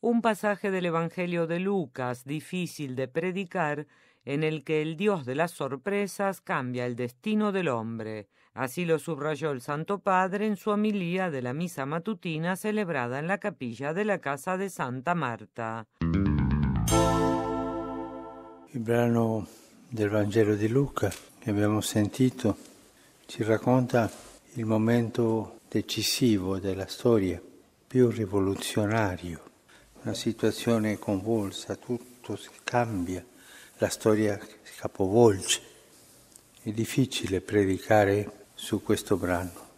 un pasaje del Evangelio de Lucas difícil de predicar, en el que el Dios de las sorpresas cambia el destino del hombre. Así lo subrayó el Santo Padre en su homilía de la misa matutina celebrada en la capilla de la casa de Santa Marta. El brano del Evangelio de Lucas que hemos sentido nos racconta el momento decisivo de la historia, más revolucionario. una situazione convulsa, tutto cambia, la storia si capovolge. È difficile predicare su questo brano.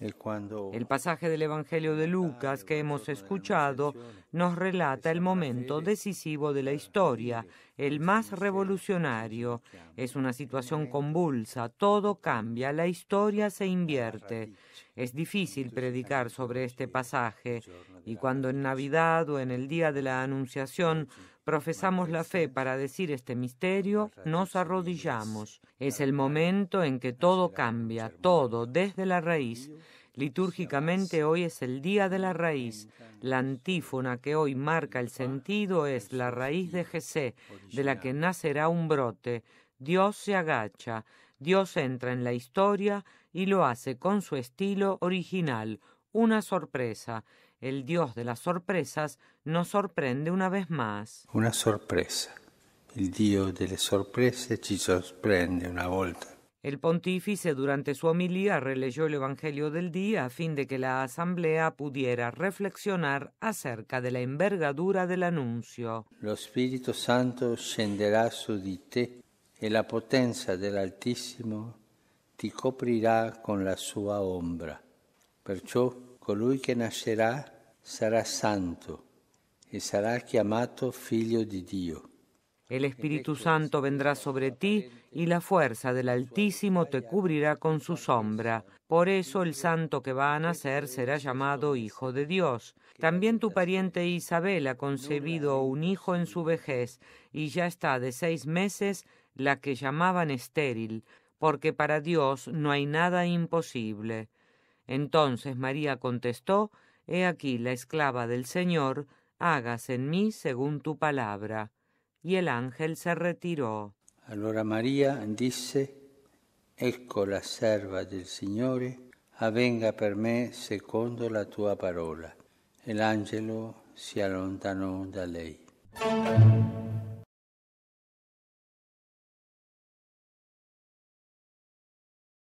El pasaje del Evangelio de Lucas que hemos escuchado nos relata el momento decisivo de la historia, el más revolucionario. Es una situación convulsa, todo cambia, la historia se invierte. Es difícil predicar sobre este pasaje y cuando en Navidad o en el día de la Anunciación Profesamos la fe para decir este misterio, nos arrodillamos. Es el momento en que todo cambia, todo, desde la raíz. Litúrgicamente hoy es el día de la raíz. La antífona que hoy marca el sentido es la raíz de Jesé, de la que nacerá un brote. Dios se agacha, Dios entra en la historia y lo hace con su estilo original, una sorpresa el dios de las sorpresas, nos sorprende una vez más. Una sorpresa. El Dios de las sorpresas ci sorprende una volta. El pontífice durante su homilía releyó el Evangelio del día a fin de que la asamblea pudiera reflexionar acerca de la envergadura del anuncio. Lo Espíritu Santo scenderà su ti y e la del Altísimo te coprirà con la sua ombra. Perciò colui que nacerá será santo y e será llamado hijo de Dios. El Espíritu Santo vendrá sobre ti y la fuerza del Altísimo te cubrirá con su sombra. Por eso el santo que va a nacer será llamado Hijo de Dios. También tu pariente Isabel ha concebido un hijo en su vejez y ya está de seis meses la que llamaban estéril, porque para Dios no hay nada imposible. Entonces María contestó, He aquí la esclava del Señor, hágase en mí según tu palabra. Y el ángel se retiró. ahora María dice: Ecco la serva del Signore, avenga per me secondo la tua parola. El ángelo se de da lei.